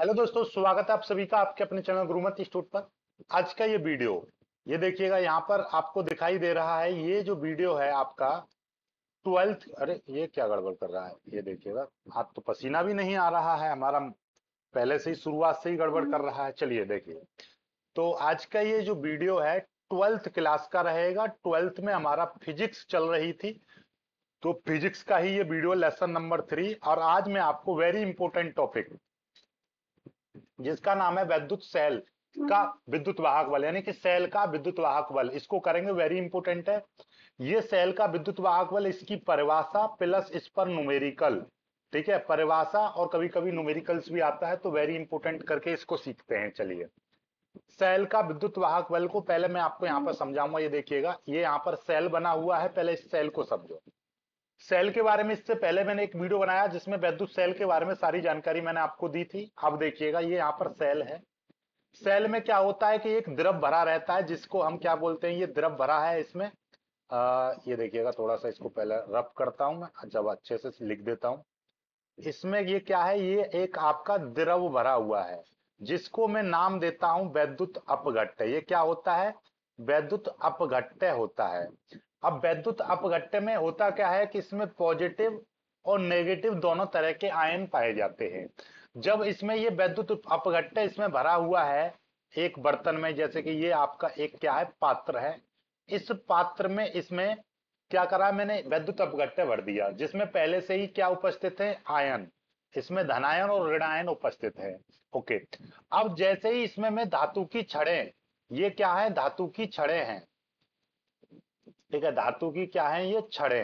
Hello दोस्तों स्वागत है आप सभी का आपके अपने चैनल गुरुमत स्टूट पर आज का ये वीडियो ये देखिएगा यहाँ पर आपको दिखाई दे रहा है ये जो वीडियो है आपका ट्वेल्थ अरे ये क्या गड़बड़ कर रहा है ये देखिएगा आप तो पसीना भी नहीं आ रहा है हमारा पहले से ही शुरुआत से ही गड़बड़ कर रहा है चलिए देखिए तो आज का ये जो वीडियो है ट्वेल्थ क्लास का रहेगा ट्वेल्थ में हमारा फिजिक्स चल रही थी तो फिजिक्स का ही ये वीडियो लेसन नंबर थ्री और आज मैं आपको वेरी इंपॉर्टेंट टॉपिक जिसका नाम है वैद्युत सेल का हम्म। विद्युत वाहक बल यानी कि सेल का विद्युत वाहक बल इसको करेंगे वेरी इंपोर्टेंट है ये सेल का विद्युत वाहक बल इसकी परिभाषा प्लस इस पर नुमेरिकल ठीक है परिभाषा और कभी कभी नुमेरिकल्स भी आता है तो वेरी इंपोर्टेंट करके इसको सीखते हैं चलिए सेल का विद्युत वाहक बल को पहले मैं आपको यहाँ पर हम्म। समझाऊंगा ये देखिएगा ये यहाँ पर सेल बना हुआ है पहले इस सेल को समझो सेल के बारे में इससे पहले मैंने एक वीडियो बनाया जिसमें वैद्युत सेल के बारे में सारी जानकारी मैंने आपको दी थी आप देखिएगा ये यहाँ पर सेल है सेल में क्या होता है कि एक द्रव भरा रहता है जिसको हम क्या बोलते हैं ये द्रव भरा है इसमें आ, ये देखिएगा थोड़ा सा इसको पहले रब करता हूं मैं जब अच्छे से लिख देता हूं इसमें ये क्या है ये एक आपका द्रव भरा हुआ है जिसको मैं नाम देता हूं वैद्युत अपघट्ट ये क्या होता है वैद्युत अपघट्ट होता है अब वैद्युत अपघट्य में होता क्या है कि इसमें पॉजिटिव और नेगेटिव दोनों तरह के आयन पाए जाते हैं जब इसमें ये वैद्युत अपघट्य इसमें भरा हुआ है एक बर्तन में जैसे कि ये आपका एक क्या है पात्र है इस पात्र में इसमें क्या करा मैंने वैद्युत अपघट्य भर दिया जिसमें पहले से ही क्या उपस्थित है आयन इसमें धनायन और ऋणायन उपस्थित है ओके अब जैसे ही इसमें मैं धातु की छड़े ये क्या है धातु की छड़े हैं ठीक है धातु की क्या है ये छड़े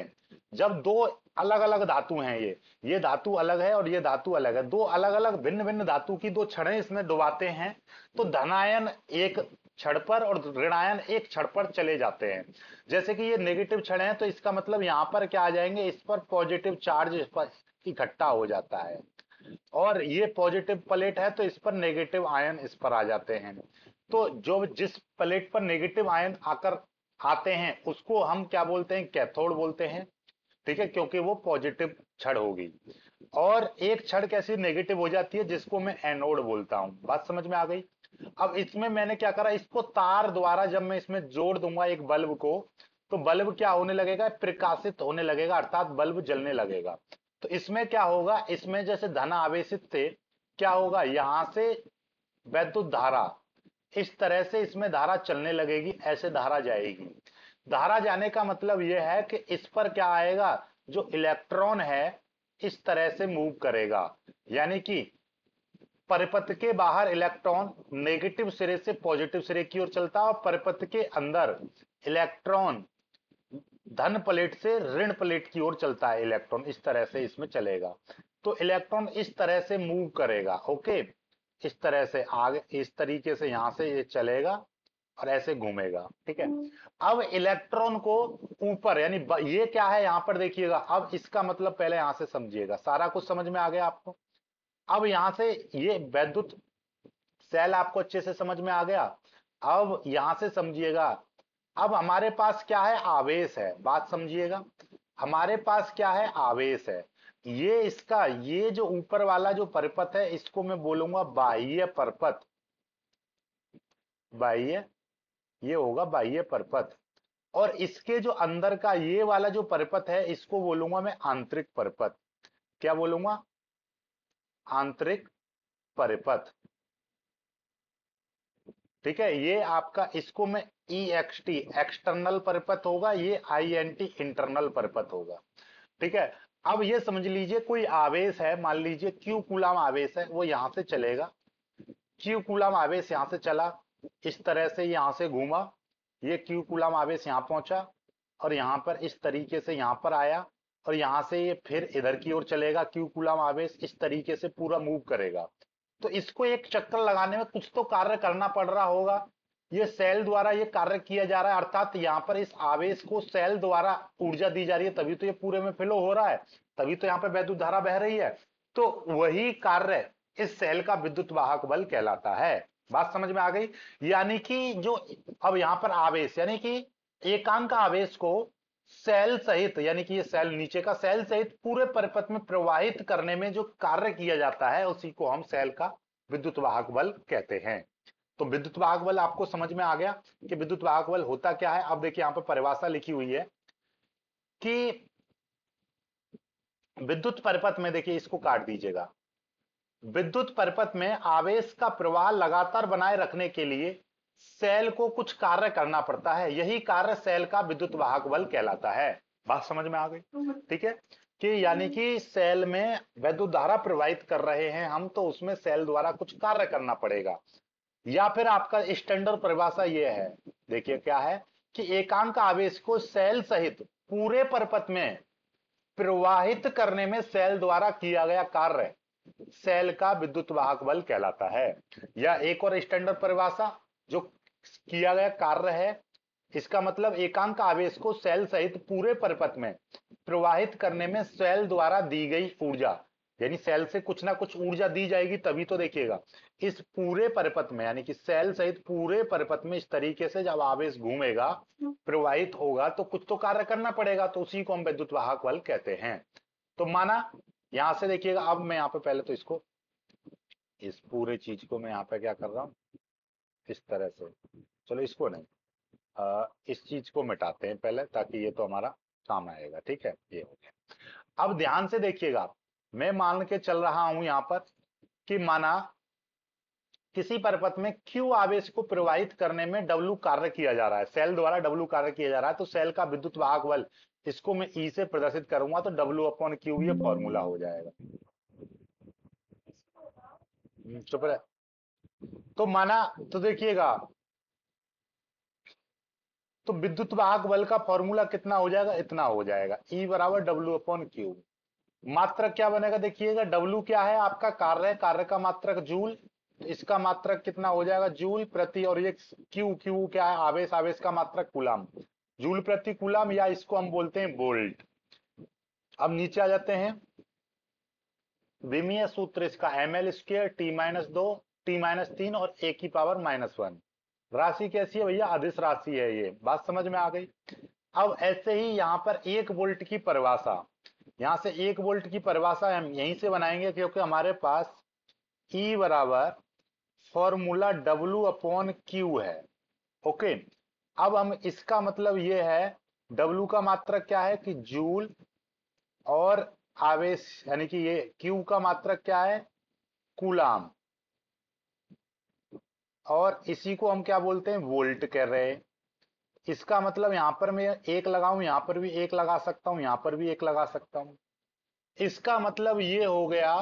जब दो अलग अलग धातु हैं ये ये धातु अलग है और ये धातु अलग है दो अलग अलग भिन्न भिन्न धातु की दो छड़े इसमें डुबाते हैं तो धनायन एक छड़ पर और ऋणायन एक छड़ पर चले जाते हैं जैसे कि ये नेगेटिव छड़े हैं तो इसका मतलब यहाँ पर क्या आ जाएंगे इस पर पॉजिटिव चार्ज इकट्ठा हो जाता है और ये पॉजिटिव प्लेट है तो इस पर नेगेटिव आयन इस पर आ जाते हैं तो जो जिस प्लेट पर नेगेटिव आयन आकर आते हैं उसको हम क्या बोलते हैं कैथोड बोलते हैं ठीक है क्योंकि वो पॉजिटिव छड़ होगी और एक छड़ कैसी नेगेटिव हो जाती है जिसको मैं एनोड बोलता हूं बात समझ में आ गई अब इसमें मैंने क्या करा इसको तार द्वारा जब मैं इसमें जोड़ दूंगा एक बल्ब को तो बल्ब क्या होने लगेगा प्रकाशित होने लगेगा अर्थात बल्ब जलने लगेगा तो इसमें क्या होगा इसमें जैसे धन आवेशित थे क्या होगा यहां से वैद्युत धारा इस तरह से इसमें धारा चलने लगेगी ऐसे धारा जाएगी धारा जाने का मतलब यह है कि इस पर क्या आएगा जो इलेक्ट्रॉन है इस तरह से मूव करेगा यानी कि परिपथ के बाहर इलेक्ट्रॉन नेगेटिव सिरे से पॉजिटिव सिरे की ओर चलता है और परिपथ के अंदर इलेक्ट्रॉन धन प्लेट से ऋण प्लेट की ओर चलता है इलेक्ट्रॉन इस तरह से इसमें चलेगा तो इलेक्ट्रॉन इस तरह से मूव करेगा ओके इस तरह से आगे इस तरीके से यहां से ये चलेगा और ऐसे घूमेगा ठीक है हम्म। अब इलेक्ट्रॉन को ऊपर यानी ये क्या है यहां पर देखिएगा अब इसका मतलब पहले यहां से समझिएगा सारा कुछ समझ में आ गया आपको अब यहां से ये वैद्युत सेल आपको अच्छे से समझ में आ गया अब यहां से समझिएगा अब हमारे पास क्या है आवेश है बात समझिएगा हमारे पास क्या है आवेश है ये इसका ये जो ऊपर वाला जो परिपथ है इसको मैं बोलूंगा बाह्य परपथ बाह्य ये होगा बाह्य परपथ और इसके जो अंदर का ये वाला जो परिपथ है इसको बोलूंगा मैं आंतरिक परिपथ क्या बोलूंगा आंतरिक परिपथ ठीक है ये आपका इसको मैं ई एक्स टी एक्सटर्नल परिपथ होगा ये आई एन टी इंटरनल परिपथ होगा ठीक है अब ये समझ लीजिए कोई आवेश है मान लीजिए क्यू कुलाम आवेश है वो यहां से चलेगा क्यू कुलाम आवेश यहां से चला इस तरह से यहां से घूमा ये क्यू कुलाम आवेश यहां पहुंचा और यहां पर इस तरीके से यहां पर आया और यहां से ये फिर इधर की ओर चलेगा क्यू कुलाम आवेश इस तरीके से पूरा मूव करेगा तो इसको एक चक्कर लगाने में कुछ तो कार्य करना पड़ रहा होगा ये सेल द्वारा ये कार्य किया जा रहा है अर्थात यहाँ पर इस आवेश को सेल द्वारा ऊर्जा दी जा रही है तभी तो ये पूरे में फिलो हो रहा है तभी तो यहाँ पे वैद्युत धारा बह रही है तो वही कार्य इस सेल का विद्युत वाहक बल कहलाता है बात समझ में आ गई यानी कि जो अब यहाँ पर आवेश यानी कि एकांक आवेश को सेल सहित यानी कि ये सेल नीचे का सेल सहित पूरे परिपथ में प्रवाहित करने में जो कार्य किया जाता है उसी को हम सेल का विद्युत वाहक बल कहते हैं तो विद्युत वाहक बल आपको समझ में आ गया कि विद्युत वाहक बल होता क्या है अब देखिए यहां पर परिभाषा लिखी हुई है कि विद्युत परिपथ में देखिए इसको काट दीजिएगा विद्युत परिपथ में आवेश का प्रवाह लगातार बनाए रखने के लिए सेल को कुछ कार्य करना पड़ता है यही कार्य सेल का विद्युत वाहक बल कहलाता है बात समझ में आ गई ठीक है कि यानी कि सेल में वैद्युत धारा प्रवाहित कर रहे हैं हम तो उसमें सेल द्वारा कुछ कार्य करना पड़ेगा या फिर आपका स्टैंडर्ड परिभाषा यह है देखिए क्या है कि एकांक आवेश को सेल सहित पूरे परपथ में प्रवाहित करने में सेल द्वारा किया गया कार्य सेल का विद्युत वाहक बल कहलाता है या एक और स्टैंडर्ड परिभाषा जो किया गया कार्य है इसका मतलब एकांक आवेश को सेल सहित पूरे परपथ में प्रवाहित करने में सेल द्वारा दी गई ऊर्जा यानी सेल से कुछ ना कुछ ऊर्जा दी जाएगी तभी तो देखिएगा इस पूरे परिपथ में यानी कि सेल सहित पूरे परिपथ में इस तरीके से जब आवेश घूमेगा हम्म। प्रवाहित होगा तो कुछ तो कार्य करना पड़ेगा तो उसी को हम विद्युत वाहक बल कहते हैं तो माना यहां से देखिएगा अब मैं यहाँ पे पहले तो इसको इस पूरे चीज को मैं यहाँ पे क्या कर रहा हूँ इस तरह से चलो इसको नहीं आ, इस चीज को मिटाते हैं पहले ताकि ये तो हमारा काम आएगा ठीक है ये हो गया अब ध्यान से देखिएगा मैं मान के चल रहा हूं यहां पर कि माना किसी परपथ में Q आवेश को प्रवाहित करने में W कार्य किया जा रहा है सेल द्वारा W कार्य किया जा रहा है तो सेल का विद्युत वाहक बल इसको मैं E से प्रदर्शित करूंगा तो W अपॉन Q ये फॉर्मूला हो जाएगा हम्म, चुप रहे तो माना तो देखिएगा तो विद्युत वाहक बल का फॉर्मूला कितना हो जाएगा इतना हो जाएगा E बराबर डब्ल्यू अपॉन क्यू मात्रक क्या बनेगा देखिएगा डब्ल्यू क्या है आपका कार्य कार्य का मात्रक जूल इसका मात्रक कितना हो जाएगा जूल प्रति और ये क्यू क्यू क्या है आवेश आवेश का मात्रक कुलाम जूल प्रति कुलाम या इसको हम बोलते हैं बोल्ट अब नीचे आ जाते हैं विमीय सूत्र इसका M L square T minus दो टी माइनस तीन और ए की पावर माइनस वन राशि कैसी है भैया अधिस राशि है ये बात समझ में आ गई अब ऐसे ही यहां पर एक बोल्ट की परिभाषा यहां से एक वोल्ट की परिभाषा हम यहीं से बनाएंगे क्योंकि हमारे पास E बराबर फॉर्मूला W अपॉन Q है ओके अब हम इसका मतलब ये है W का मात्रक क्या है कि जूल और आवेश यानी कि ये Q का मात्रक क्या है कुलाम और इसी को हम क्या बोलते हैं वोल्ट कह रहे हैं इसका मतलब यहाँ पर मैं एक लगाऊं यहां पर भी एक लगा सकता हूं यहाँ पर भी एक लगा सकता हूं इसका मतलब ये हो गया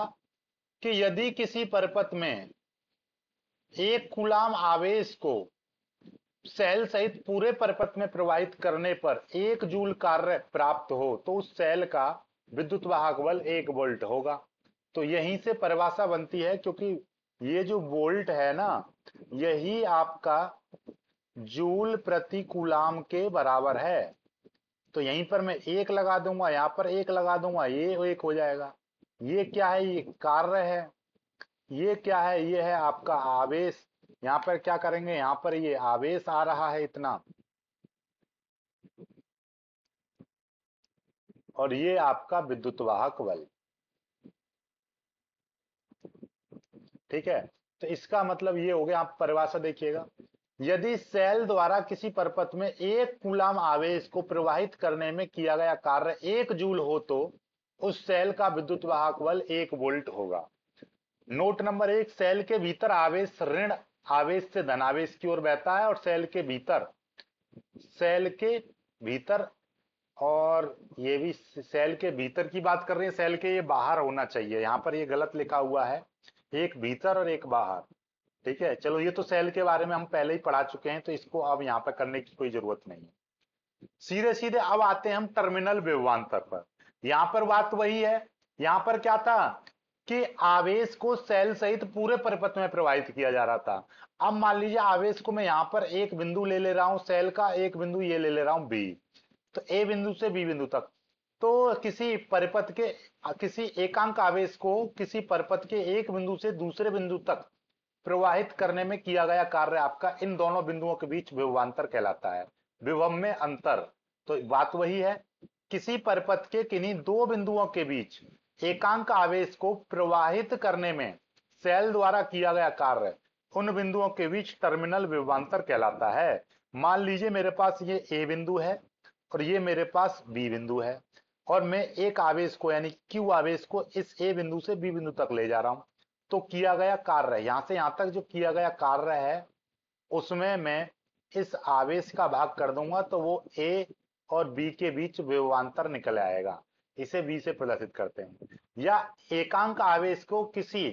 कि यदि किसी परपत में एक गुलाम आवेश को सेल सहित पूरे परपत में प्रवाहित करने पर एक जूल कार्य प्राप्त हो तो उस सेल का विद्युत वाहक बल एक वोल्ट होगा तो यहीं से परिभाषा बनती है क्योंकि ये जो वोल्ट है ना यही आपका जूल प्रति कुलाम के बराबर है तो यहीं पर मैं एक लगा दूंगा यहाँ पर एक लगा दूंगा ये एक हो जाएगा ये क्या है ये कार्य है ये क्या है ये है आपका आवेश यहां पर क्या करेंगे यहां पर ये आवेश आ रहा है इतना और ये आपका विद्युत वाहक बल ठीक है तो इसका मतलब ये हो गया आप परिभाषा देखिएगा यदि सेल द्वारा किसी परपथ में एक कुलाम आवेश को प्रवाहित करने में किया गया कार्य एक जूल हो तो उस सेल का विद्युत वाहक बल एक वोल्ट होगा नोट नंबर एक सेल के भीतर आवेश ऋण आवेश से धनावेश की ओर बहता है और सेल के भीतर सेल के भीतर और ये भी सेल के भीतर की बात कर रहे हैं सेल के ये बाहर होना चाहिए यहां पर ये गलत लिखा हुआ है एक भीतर और एक बाहर ठीक है चलो ये तो सेल के बारे में हम पहले ही पढ़ा चुके हैं तो इसको अब यहाँ पर करने की कोई जरूरत नहीं है सीधे सीधे अब आते हैं हम टर्मिनल वेवान्तर पर यहां पर बात वही है यहां पर क्या था कि आवेश को सेल सहित पूरे परिपथ में प्रवाहित किया जा रहा था अब मान लीजिए आवेश को मैं यहां पर एक बिंदु ले ले रहा हूं सेल का एक बिंदु ये ले ले रहा हूं बी तो ए बिंदु से बी बिंदु तक तो किसी परिपथ के किसी एकांक आवेश को किसी परिपथ के एक बिंदु से दूसरे बिंदु तक प्रवाहित करने में किया गया कार्य आपका इन दोनों बिंदुओं के बीच विभवांतर कहलाता है विभव में अंतर तो बात वही है किसी परपथ के किन्हीं दो बिंदुओं के बीच एकांक आवेश को प्रवाहित करने में सेल द्वारा किया गया कार्य उन बिंदुओं के बीच टर्मिनल विभवांतर कहलाता है मान लीजिए मेरे पास ये ए बिंदु है और ये मेरे पास बी बिंदु है और मैं एक आवेश को यानी क्यू आवेश को इस ए बिंदु से बी बिंदु तक ले जा रहा हूं तो किया गया कार्य यहां से यहां तक जो किया गया कार्य है उसमें मैं इस आवेश का भाग कर दूंगा तो वो ए और बी के बीच व्यवान्तर निकल आएगा इसे बी से प्रदर्शित करते हैं या एकांक आवेश को किसी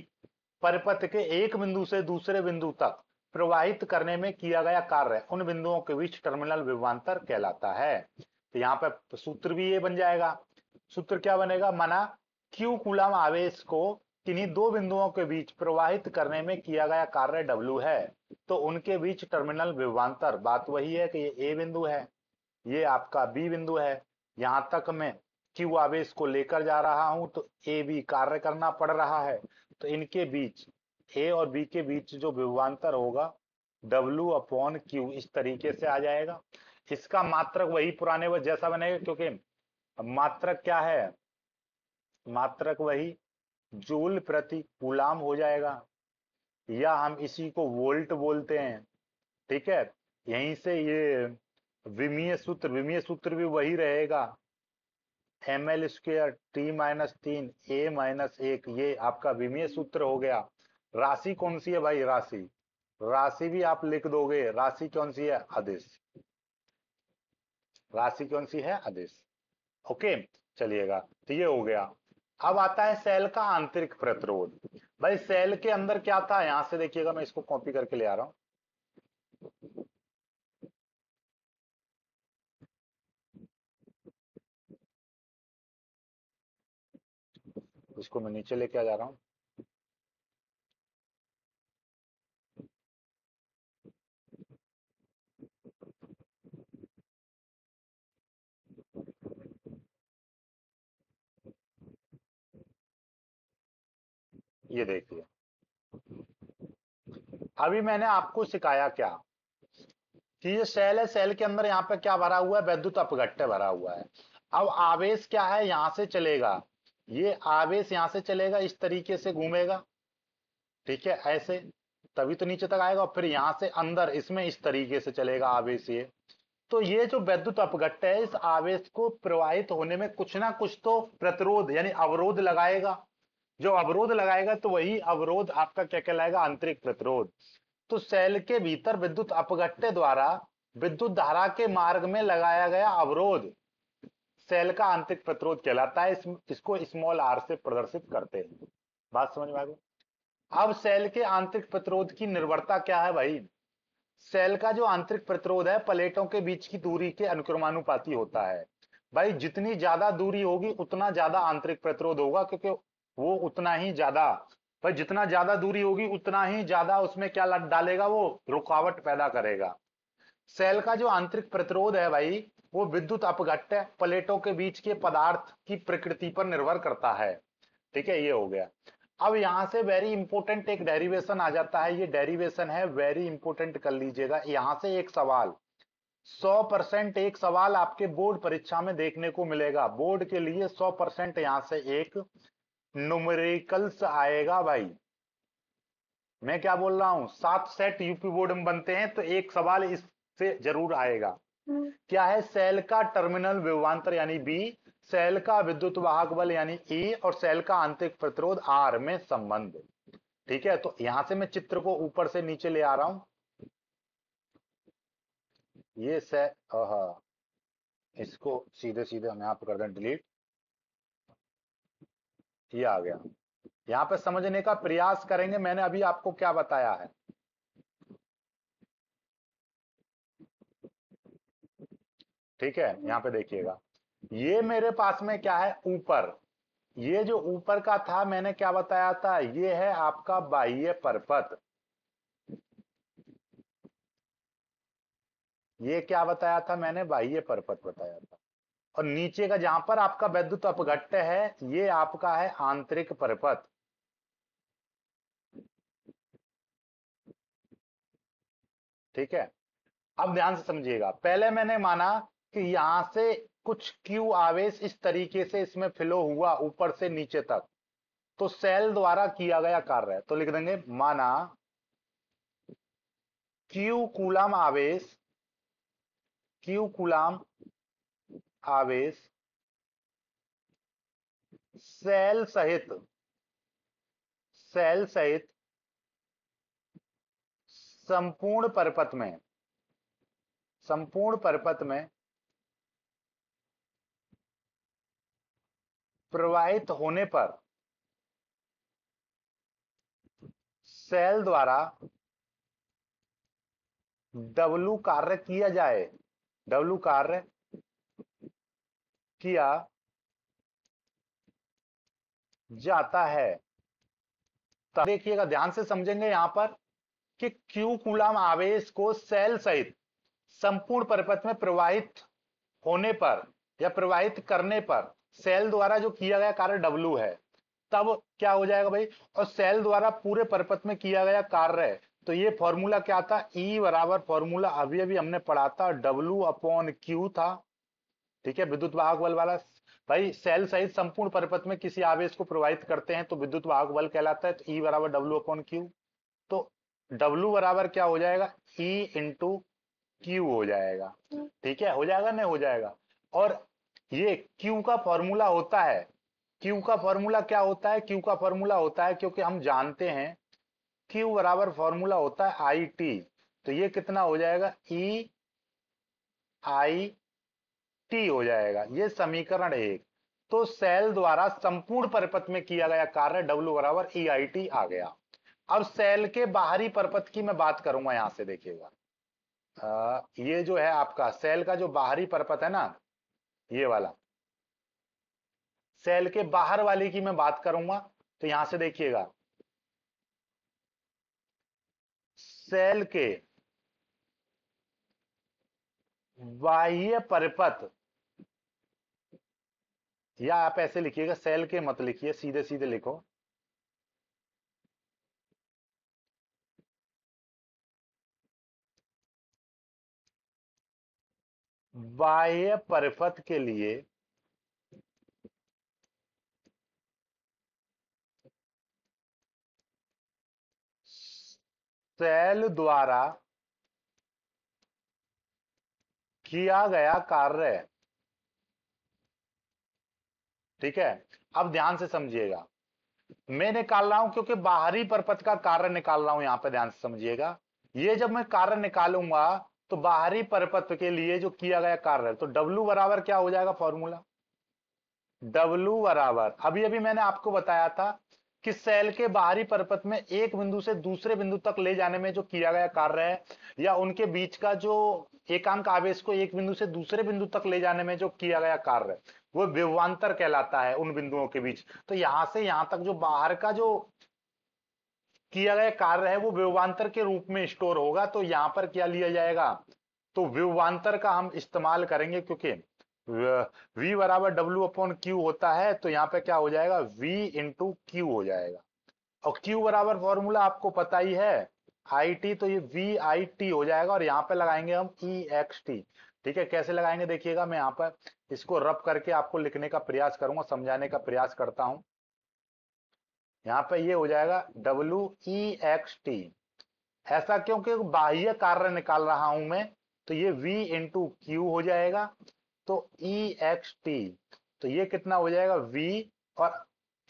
परिपथ के एक बिंदु से दूसरे बिंदु तक प्रवाहित करने में किया गया कार्य उन बिंदुओं के बीच टर्मिनल विवांतर कहलाता है तो यहाँ पर सूत्र भी ये बन जाएगा सूत्र क्या बनेगा मना क्यू कुलम आवेश को किन्हीं दो बिंदुओं के बीच प्रवाहित करने में किया गया कार्य W है तो उनके बीच टर्मिनल विभवांतर बात वही है कि ये A बिंदु है ये आपका B बिंदु है यहाँ तक मैं Q आवेश को लेकर जा रहा हूं तो ए बी कार्य करना पड़ रहा है तो इनके बीच ए और बी के बीच जो विभवांतर होगा W अपॉन क्यू इस तरीके से आ जाएगा इसका मात्रक वही पुराने व जैसा बनेगा क्योंकि मात्रक क्या है मात्रक वही जूल प्रति गुलाम हो जाएगा या हम इसी को वोल्ट बोलते हैं ठीक है यहीं से ये विमीय सूत्र विमीय सूत्र भी वही रहेगा M L square T minus तीन ए माइनस एक ये आपका विमीय सूत्र हो गया राशि कौन सी है भाई राशि राशि भी आप लिख दोगे राशि कौन सी है आदेश राशि कौन सी है आदेश ओके चलिएगा तो ये हो गया अब आता है सेल का आंतरिक प्रतिरोध भाई सेल के अंदर क्या था यहां से देखिएगा मैं इसको कॉपी करके ले आ रहा हूं इसको मैं नीचे लेके आ जा रहा हूं ये देखिए अभी मैंने आपको सिखाया क्या कि ये सेल है सेल के अंदर यहाँ पे क्या भरा हुआ है वैद्युत अपघट्ट भरा हुआ है अब आवेश क्या है यहां से चलेगा ये आवेश यहां से चलेगा इस तरीके से घूमेगा ठीक है ऐसे तभी तो नीचे तक आएगा और फिर यहां से अंदर इसमें इस तरीके से चलेगा आवेश ये तो ये जो वैद्युत अपघट्ट है इस आवेश को प्रवाहित होने में कुछ ना कुछ तो प्रतिरोध यानी अवरोध लगाएगा जो अवरोध लगाएगा तो वही अवरोध आपका क्या कहलाएगा आंतरिक प्रतिरोध तो सेल के भीतर विद्युत अपघट्टे द्वारा विद्युत धारा के मार्ग में लगाया गया अवरोध सेल का आंतरिक प्रतिरोध कहलाता है इस, इसको स्मॉल आर से प्रदर्शित करते हैं बात समझ में अब सेल के आंतरिक प्रतिरोध की निर्भरता क्या है भाई सेल का जो आंतरिक प्रतिरोध है प्लेटों के बीच की दूरी के अनुक्रमानुपाती होता है भाई जितनी ज्यादा दूरी होगी उतना ज्यादा आंतरिक प्रतिरोध होगा क्योंकि वो उतना ही ज्यादा भाई जितना ज्यादा दूरी होगी उतना ही ज्यादा उसमें क्या लग डालेगा वो रुकावट पैदा करेगा सेल का जो आंतरिक प्रतिरोध है भाई वो विद्युत अपघट्ट प्लेटों के बीच के पदार्थ की प्रकृति पर निर्भर करता है ठीक है ये हो गया अब यहां से वेरी इंपोर्टेंट एक डेरिवेशन आ जाता है ये डेरिवेशन है वेरी इंपोर्टेंट कर लीजिएगा यहां से एक सवाल 100 परसेंट एक सवाल आपके बोर्ड परीक्षा में देखने को मिलेगा बोर्ड के लिए 100 परसेंट यहां से एक नुमरिकल्स आएगा भाई मैं क्या बोल रहा हूं सात सेट यूपी बोर्ड में बनते हैं तो एक सवाल इससे जरूर आएगा हम्म। क्या है सेल का टर्मिनल विवांतर यानी बी सेल का विद्युत वाहक बल यानी ई e, और सेल का आंतरिक प्रतिरोध आर में संबंध ठीक है तो यहां से मैं चित्र को ऊपर से नीचे ले आ रहा हूं ये से इसको सीधे सीधे हम यहां पर कर दें डिलीट ये आ गया यहां पे समझने का प्रयास करेंगे मैंने अभी आपको क्या बताया है ठीक है यहां पे देखिएगा ये मेरे पास में क्या है ऊपर ये जो ऊपर का था मैंने क्या बताया था ये है आपका बाह्य पर्वत ये क्या बताया था मैंने बाह्य पर्वत बताया था और नीचे का जहां पर आपका वैद्युत अपघट्ट है ये आपका है आंतरिक परिपथ ठीक है अब ध्यान से समझिएगा पहले मैंने माना कि यहां से कुछ क्यू आवेश इस तरीके से इसमें फिलो हुआ ऊपर से नीचे तक तो सेल द्वारा किया गया कार्य तो लिख देंगे माना क्यू कूलाम आवेश क्यू कूलाम आवेश सेल सहित सेल सहित संपूर्ण परपत में संपूर्ण परपत में प्रवाहित होने पर सेल द्वारा डब्लू कार्य किया जाए डब्लू कार्य किया जाता है तब देखिएगा ध्यान से समझेंगे यहां पर कि क्यू कूलाम आवेश को सेल सहित संपूर्ण परिपथ में प्रवाहित होने पर या प्रवाहित करने पर सेल द्वारा जो किया गया कार्य W है तब क्या हो जाएगा भाई और सेल द्वारा पूरे परिपथ में किया गया कार्य तो ये फॉर्मूला क्या था ई e बराबर फॉर्मूला अभी अभी हमने पढ़ा था W अपॉन क्यू था ठीक है विद्युत वाहक बल वाला भाई सेल सहित संपूर्ण परिपथ में किसी आवेश को प्रवाहित करते हैं तो विद्युत वाहक बल कहलाता है तो ई e बराबर डब्ल्यू अपॉन क्यू तो डब्ल्यू बराबर क्या हो जाएगा ई इंटू क्यू हो जाएगा हम्म। ठीक है हो जाएगा नहीं हो जाएगा और ये क्यू का फॉर्मूला होता है क्यू का फॉर्मूला क्या होता है क्यू का फॉर्मूला होता है क्योंकि हम जानते हैं क्यू बराबर फॉर्मूला होता है आई टी तो ये कितना हो जाएगा ई e आई टी हो जाएगा ये समीकरण एक तो सेल द्वारा संपूर्ण परिपथ में किया गया कार्य डब्ल्यू बराबर ई आई टी आ गया अब सेल के बाहरी परिपथ की मैं बात करूंगा यहां से देखिएगा ये जो है आपका सेल का जो बाहरी परपथ है ना ये वाला सेल के बाहर वाले की मैं बात करूंगा तो यहां से देखिएगा सेल के बाह्य परिपथ या आप ऐसे लिखिएगा सेल के मत लिखिए सीधे सीधे लिखो बाह्य परिपथ के लिए सेल द्वारा किया गया कार्य ठीक है अब ध्यान से समझिएगा मैं निकाल रहा हूं क्योंकि बाहरी परपथ का कारण निकाल रहा हूं यहां पे ध्यान से समझिएगा ये जब मैं कारण निकालूंगा तो बाहरी परपथ के लिए जो किया गया कार्य तो W बराबर क्या हो जाएगा फॉर्मूला W बराबर अभी अभी मैंने आपको बताया था कि सेल के बाहरी परपथ में एक बिंदु से दूसरे बिंदु तक ले जाने में जो किया गया कार्य है या उनके बीच का जो एकांक आवेश को एक बिंदु से दूसरे बिंदु तक ले जाने में जो किया गया कार्य है वो विवान्तर कहलाता है उन बिंदुओं के बीच तो यहां से यहां तक जो बाहर का जो किया गया कार्य है वो विवान्तर के रूप में स्टोर होगा तो यहां पर क्या लिया जाएगा तो विवान्तर का हम इस्तेमाल करेंगे क्योंकि v बराबर w अपॉन क्यू होता है तो यहाँ पे क्या हो जाएगा v इंटू क्यू हो जाएगा और q बराबर फॉर्मूला आपको पता ही है आई टी तो ये वी आई टी हो जाएगा और यहाँ पे लगाएंगे हम ई एक्स टी ठीक है कैसे लगाएंगे देखिएगा मैं यहाँ पर इसको रब करके आपको लिखने का प्रयास करूंगा समझाने का प्रयास करता हूं यहाँ पे ये हो जाएगा डब्ल्यू ई एक्स टी ऐसा क्योंकि बाह्य कार्य निकाल रहा हूं मैं तो ये v इंटू क्यू हो जाएगा तो ई एक्स टी तो ये कितना हो जाएगा v और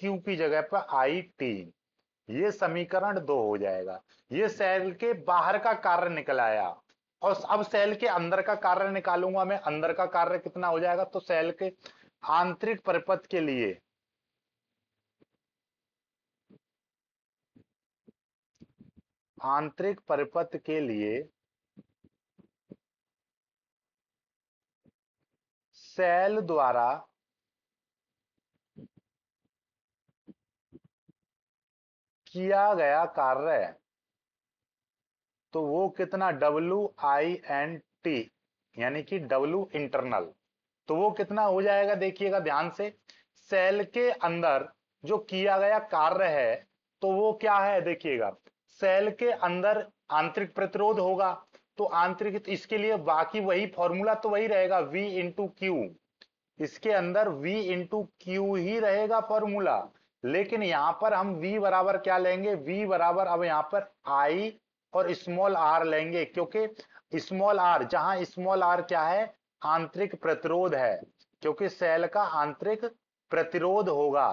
q की जगह पर आई टी ये समीकरण दो हो जाएगा ये सेल के बाहर का कार्य निकल आया और अब सेल के अंदर का कार्य निकालूंगा मैं अंदर का कार्य कितना हो जाएगा तो सेल के आंतरिक परिपथ के लिए आंतरिक परिपथ के लिए सेल द्वारा किया गया कार्य तो वो कितना डब्ल्यू आई एन टी यानी कि डब्ल्यू इंटरनल तो वो कितना हो जाएगा देखिएगा ध्यान से सेल के अंदर जो किया गया कार्य है तो वो क्या है देखिएगा सेल के अंदर आंतरिक प्रतिरोध होगा तो आंतरिक इसके लिए बाकी वही फॉर्मूला तो वही रहेगा V इंटू क्यू इसके अंदर V इंटू क्यू ही रहेगा फॉर्मूला लेकिन यहां पर हम V बराबर क्या लेंगे V बराबर अब यहां पर I और स्मॉल आर लेंगे क्योंकि स्मॉल आर जहां स्मॉल आर क्या है आंतरिक प्रतिरोध है क्योंकि सेल का आंतरिक प्रतिरोध होगा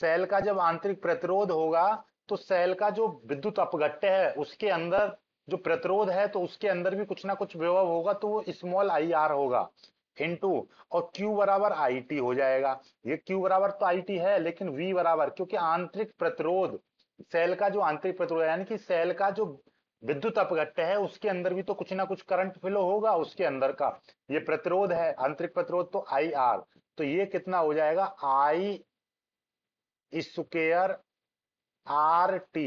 सेल का जब आंतरिक प्रतिरोध होगा तो सेल का जो विद्युत अपघट्ट है उसके अंदर जो प्रतिरोध है तो उसके अंदर भी कुछ ना कुछ विभव होगा तो वो स्मॉल आई आर होगा इंटू और Q बराबर आई टी हो जाएगा ये Q बराबर तो आई टी है लेकिन V बराबर क्योंकि आंतरिक प्रतिरोध सेल का जो आंतरिक प्रतिरोध यानी कि सेल का जो विद्युत अपघट्य है उसके अंदर भी तो कुछ ना कुछ करंट फ्लो होगा उसके अंदर का ये प्रतिरोध है आंतरिक प्रतिरोध तो आई आर तो ये कितना हो जाएगा I square R T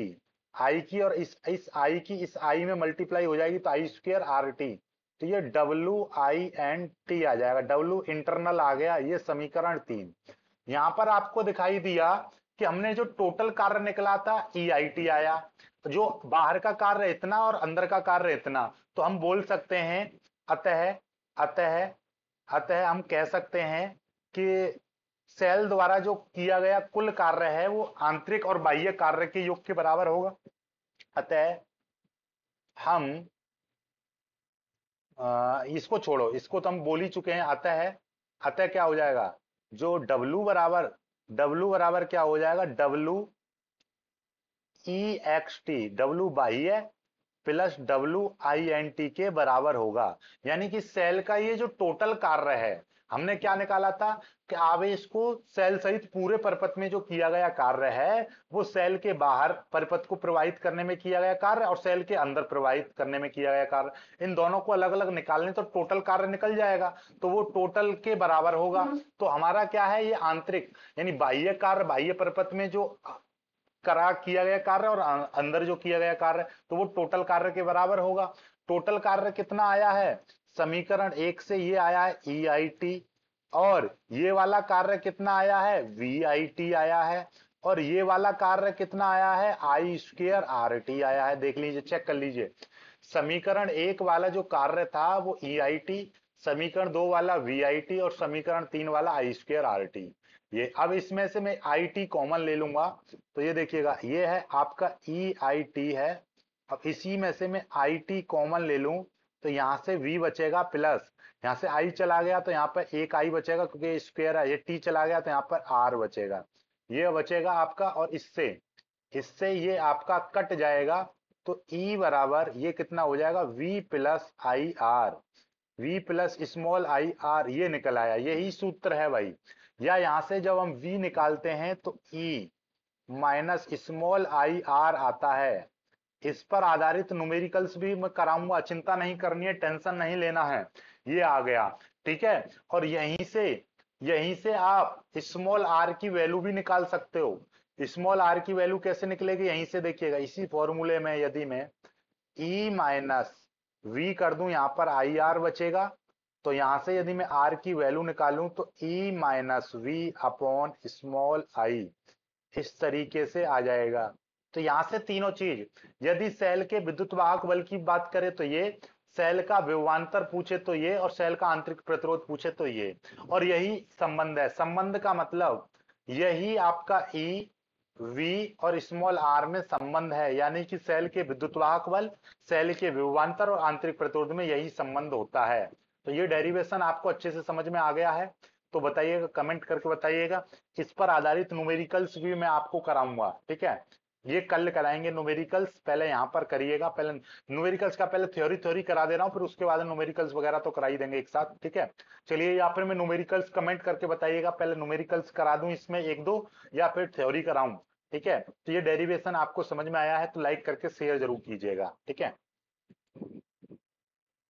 I की और इस इस आई की इस आई में मल्टीप्लाई हो जाएगी तो आई स्क्र आर टी तो ये डब्ल्यू आई एन टी आ जाएगा डब्ल्यू इंटरनल आ गया ये समीकरण तीन यहां पर आपको दिखाई दिया कि हमने जो टोटल कार्य निकला था ई आई टी आया तो जो बाहर का कार्य इतना और अंदर का कार्य इतना तो हम बोल सकते हैं अतः अतः अतः हम कह सकते हैं कि सेल द्वारा जो किया गया कुल कार्य है वो आंतरिक और बाह्य कार्य के योग के बराबर होगा अतः हम आ, इसको छोड़ो इसको तो हम बोल ही चुके हैं अतः है अतः क्या हो जाएगा जो W बराबर W बराबर क्या हो जाएगा W E X T W बाई है plus W I N T के बराबर होगा यानी कि सेल का ये जो टोटल कार्य है हमने क्या निकाला था कि आवेश को सेल सहित पूरे परपथ में जो किया गया कार्य है वो सेल के बाहर परपथ को प्रवाहित करने में किया गया कार्य और सेल के अंदर प्रवाहित करने में किया गया कार्य इन दोनों को अलग अलग निकालने तो टोटल कार्य निकल जाएगा तो वो टोटल के बराबर होगा हम्म। तो हमारा क्या है ये आंतरिक यानी बाह्य कार्य बाह्य परपथ में जो करा किया गया कार्य और अं, अंदर जो किया गया कार्य तो वो टोटल कार्य के बराबर होगा टोटल कार्य कितना आया है समीकरण एक से ये आया है ई आई टी और ये वाला कार्य कितना आया है वी आई टी आया है और ये वाला कार्य कितना आया है आई स्क्र आर टी आया है देख लीजिए चेक कर लीजिए समीकरण एक वाला जो कार्य था वो ई आई टी समीकरण दो वाला वी आई टी और समीकरण तीन वाला आई स्क्र आर टी ये अब इसमें से मैं आई टी कॉमन ले लूंगा तो ये देखिएगा ये है आपका ई आई टी है अब इसी में से मैं आई टी कॉमन ले लू तो यहाँ से वी बचेगा प्लस यहाँ से आई चला गया तो यहाँ पर एक आई बचेगा क्योंकि स्क्वेयर है ये टी चला गया तो यहाँ पर आर बचेगा ये बचेगा आपका और इससे इससे ये आपका कट जाएगा तो e बराबर ये कितना हो जाएगा v plus I R V plus small I R ये निकल आया यही सूत्र है भाई या यहां से जब हम v निकालते हैं तो e minus small I R आता है इस पर आधारित न्यूमेरिकल्स भी मैं कराऊंगा चिंता नहीं करनी है टेंशन नहीं लेना है ये आ गया ठीक है और यहीं से यहीं से आप स्मॉल आर की वैल्यू भी निकाल सकते हो स्मॉल आर की वैल्यू कैसे निकलेगी यहीं से देखिएगा इसी फॉर्मूले में यदि मैं ई माइनस वी कर दूं यहां पर आई आर बचेगा तो यहां से यदि मैं आर की वैल्यू निकालू तो E minus V upon small I इस तरीके से आ जाएगा तो यहां से तीनों चीज यदि सेल के विद्युत वाहक बल की बात करें तो ये सेल का विवांतर पूछे तो ये और सेल का आंतरिक प्रतिरोध पूछे तो ये और यही संबंध है संबंध का मतलब यही आपका ई e, वी और स्मॉल आर में संबंध है यानी कि सेल के विद्युत वाहक बल सेल के विवांतर और आंतरिक प्रतिरोध में यही संबंध होता है तो ये डेरिवेशन आपको अच्छे से समझ में आ गया है तो बताइएगा कमेंट करके बताइएगा इस पर आधारित न्यूमेरिकल्स भी मैं आपको कराऊंगा ठीक है ये कल कराएंगे न्यूमेरिकल्स पहले यहाँ पर करिएगा पहले न्यूमेरिकल्स का पहले थ्योरी थ्योरी करा दे रहा हूँ फिर उसके बाद न्यूमेरिकल्स वगैरह तो करा ही देंगे एक साथ ठीक है चलिए या फिर मैं न्यूमेरिकल्स कमेंट करके बताइएगा पहले न्यूमेरिकल्स करा दू इसमें एक दो या फिर थ्योरी कराऊं ठीक है तो ये डेरिवेशन आपको समझ में आया है तो लाइक करके शेयर जरूर कीजिएगा ठीक है